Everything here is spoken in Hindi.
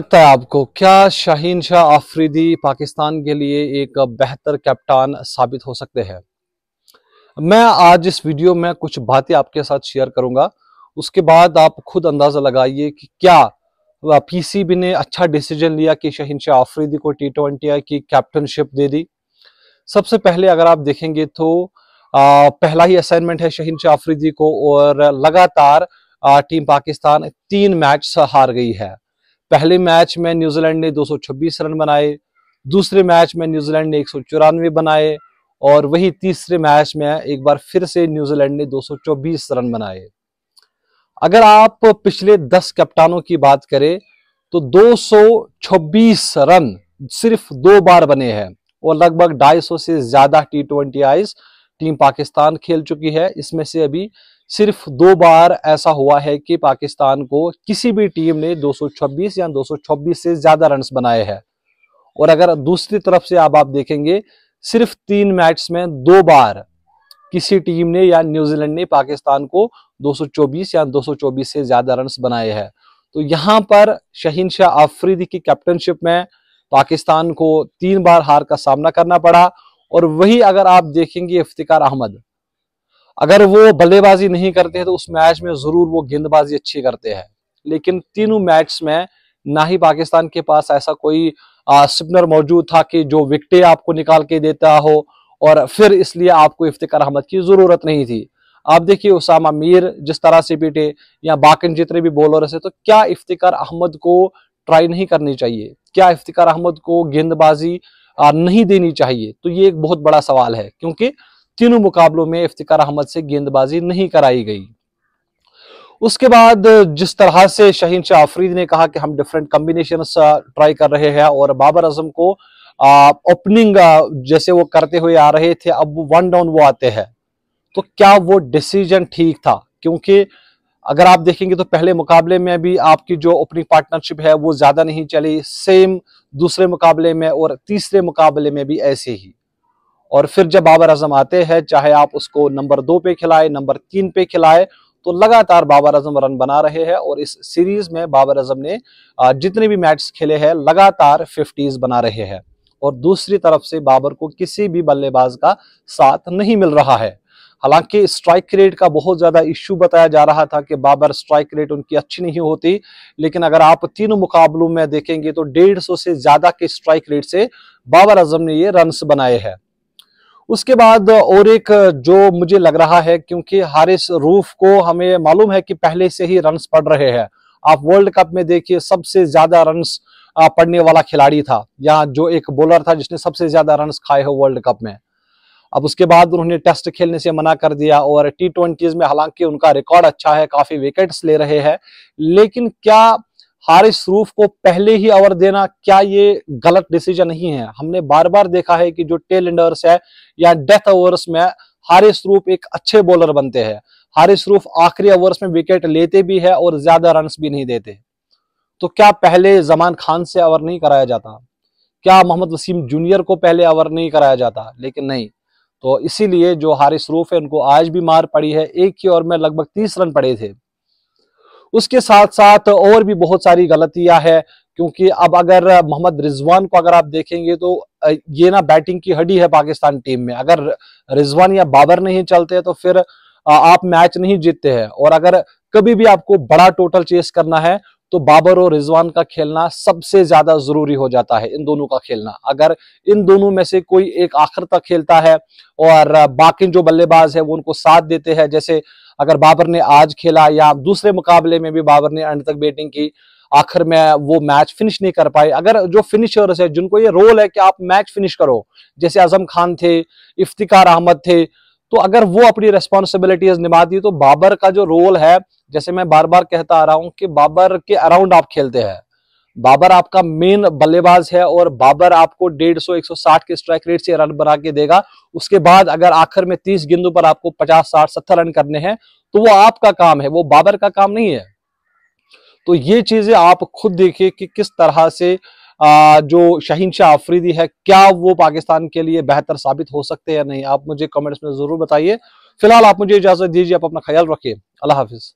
लगता है आपको क्या शाहीन शाह आफरीदी पाकिस्तान के लिए एक बेहतर कैप्टान साबित हो सकते हैं मैं आज इस वीडियो में कुछ बातें आपके साथ शेयर करूंगा उसके बाद आप खुद अंदाज़ा लगाइए कि क्या पीसीबी ने अच्छा डिसीजन लिया कि शाहीन शाह आफरीदी को टी ट्वेंटी की कैप्टनशिप दे दी सबसे पहले अगर आप देखेंगे तो आ, पहला ही असाइनमेंट है शाहीन शाह आफरीदी को और लगातार टीम पाकिस्तान तीन मैच हार गई है पहले मैच में न्यूजीलैंड ने 226 रन बनाए दूसरे मैच में न्यूजीलैंड ने एक बनाए और वही तीसरे मैच में एक बार फिर से न्यूजीलैंड ने 224 रन बनाए अगर आप पिछले 10 कप्तानों की बात करें तो 226 रन सिर्फ दो बार बने हैं और लगभग ढाई से ज्यादा T twenty Is team Pakistan खेल चुकी है इसमें से अभी सिर्फ दो बार ऐसा हुआ है कि पाकिस्तान को किसी भी टीम ने 226 या 226 से ज्यादा रन बनाए हैं और अगर दूसरी तरफ से आप आप देखेंगे सिर्फ तीन मैच में दो बार किसी टीम ने या न्यूजीलैंड ने पाकिस्तान को 224 या 224 से ज्यादा रन बनाए हैं तो यहां पर शहीन शाह आफरीदी की कैप्टनशिप में पाकिस्तान को तीन बार हार का सामना करना पड़ा और वही अगर आप देखेंगे इफ्तिकार अहमद अगर वो बल्लेबाजी नहीं करते हैं तो उस मैच में जरूर वो गेंदबाजी अच्छी करते हैं लेकिन तीनों मैच में ना ही पाकिस्तान के पास ऐसा कोई स्पिनर मौजूद था कि जो विकटे आपको निकाल के देता हो और फिर इसलिए आपको इफ्तिकार अहमद की जरूरत नहीं थी आप देखिए उसामा मीर जिस तरह से पीटे या बाकिन जितने भी बॉलर से तो क्या इफ्तिकार अहमद को ट्राई नहीं करनी चाहिए क्या इफ्तिकार अहमद को गेंदबाजी नहीं देनी चाहिए तो ये एक बहुत बड़ा सवाल है क्योंकि तीनों मुकाबलों में इफ्तिकार अहमद से गेंदबाजी नहीं कराई गई उसके बाद जिस तरह से शहीन शाह आफरीद ने कहा कि हम डिफरेंट कम्बिनेशन ट्राई कर रहे हैं और बाबर अजम को ओपनिंग uh, uh, जैसे वो करते हुए आ रहे थे अब वन डाउन वो आते हैं तो क्या वो डिसीजन ठीक था क्योंकि अगर आप देखेंगे तो पहले मुकाबले में भी आपकी जो ओपनिंग पार्टनरशिप है वो ज्यादा नहीं चली सेम दूसरे मुकाबले में और तीसरे मुकाबले में भी ऐसे ही और फिर जब बाबर अजम आते हैं चाहे आप उसको नंबर दो पे खिलाए नंबर तीन पे खिलाए तो लगातार बाबर अजम रन बना रहे हैं और इस सीरीज में बाबर अजम ने जितने भी मैच खेले हैं लगातार फिफ्टीज बना रहे हैं और दूसरी तरफ से बाबर को किसी भी बल्लेबाज का साथ नहीं मिल रहा है हालांकि स्ट्राइक रेट का बहुत ज़्यादा इश्यू बताया जा रहा था कि बाबर स्ट्राइक रेट उनकी अच्छी नहीं होती लेकिन अगर आप तीनों मुकाबलों में देखेंगे तो डेढ़ सौ से ज़्यादा के स्ट्राइक रेट से बाबर अजम ने ये रन बनाए हैं उसके बाद और एक जो मुझे लग रहा है क्योंकि हारिस रूफ को हमें मालूम है कि पहले से ही रन पड़ रहे हैं आप वर्ल्ड कप में देखिए सबसे ज्यादा रन पड़ने वाला खिलाड़ी था या जो एक बॉलर था जिसने सबसे ज्यादा रन खाए हो वर्ल्ड कप में अब उसके बाद उन्होंने टेस्ट खेलने से मना कर दिया और टी में हालांकि उनका रिकॉर्ड अच्छा है काफी विकेट्स ले रहे हैं लेकिन क्या हारिस रूफ को पहले ही ओवर देना क्या ये गलत डिसीजन नहीं है हमने बार बार देखा है कि जो टेल इंडर्स है या डेथ ओवर्स में हारिस रूफ एक अच्छे बॉलर बनते हैं हारिस रूफ आखिरी ओवर्स में विकेट लेते भी है और ज्यादा रन भी नहीं देते तो क्या पहले जमान खान से ओवर नहीं कराया जाता क्या मोहम्मद वसीम जूनियर को पहले ओवर नहीं कराया जाता लेकिन नहीं तो इसीलिए जो हारिस रूफ है उनको आज भी मार पड़ी है एक ही ओवर में लगभग तीस रन पड़े थे उसके साथ साथ और भी बहुत सारी गलतियां है क्योंकि अब अगर मोहम्मद रिजवान को अगर आप देखेंगे तो ये ना बैटिंग की हडी है पाकिस्तान टीम में अगर रिजवान या बाबर नहीं चलते तो फिर आप मैच नहीं जीतते हैं और अगर कभी भी आपको बड़ा टोटल चेस करना है तो बाबर और रिजवान का खेलना सबसे ज्यादा जरूरी हो जाता है इन दोनों का खेलना अगर इन दोनों में से कोई एक आखिर तक खेलता है और बाकी जो बल्लेबाज है वो उनको साथ देते हैं जैसे अगर बाबर ने आज खेला या दूसरे मुकाबले में भी बाबर ने अंत तक बैटिंग की आखिर में वो मैच फिनिश नहीं कर पाए अगर जो फिनिशर्स है जिनको ये रोल है कि आप मैच फिनिश करो जैसे आजम खान थे इफ्तिकार अहमद थे तो अगर वो अपनी रेस्पॉन्सिबिलिटीज निभाती तो बाबर का जो रोल है जैसे मैं बार बार कहता आ रहा हूं कि बाबर के अराउंड आप खेलते हैं बाबर आपका मेन बल्लेबाज है और बाबर आपको 150 160 के स्ट्राइक रेट से रन बना के देगा उसके बाद अगर आखिर में 30 गेंदों पर आपको 50 60 70 रन करने हैं तो वो आपका काम है वो बाबर का काम नहीं है तो ये चीजें आप खुद देखिए कि किस तरह से जो शहीन शाह आफरीदी है क्या वो पाकिस्तान के लिए बेहतर साबित हो सकते हैं या नहीं आप मुझे कमेंट्स में ज़रूर बताइए फिलहाल आप मुझे इजाज़त दीजिए आप अपना ख्याल रखिए अल्लाह हाफिज़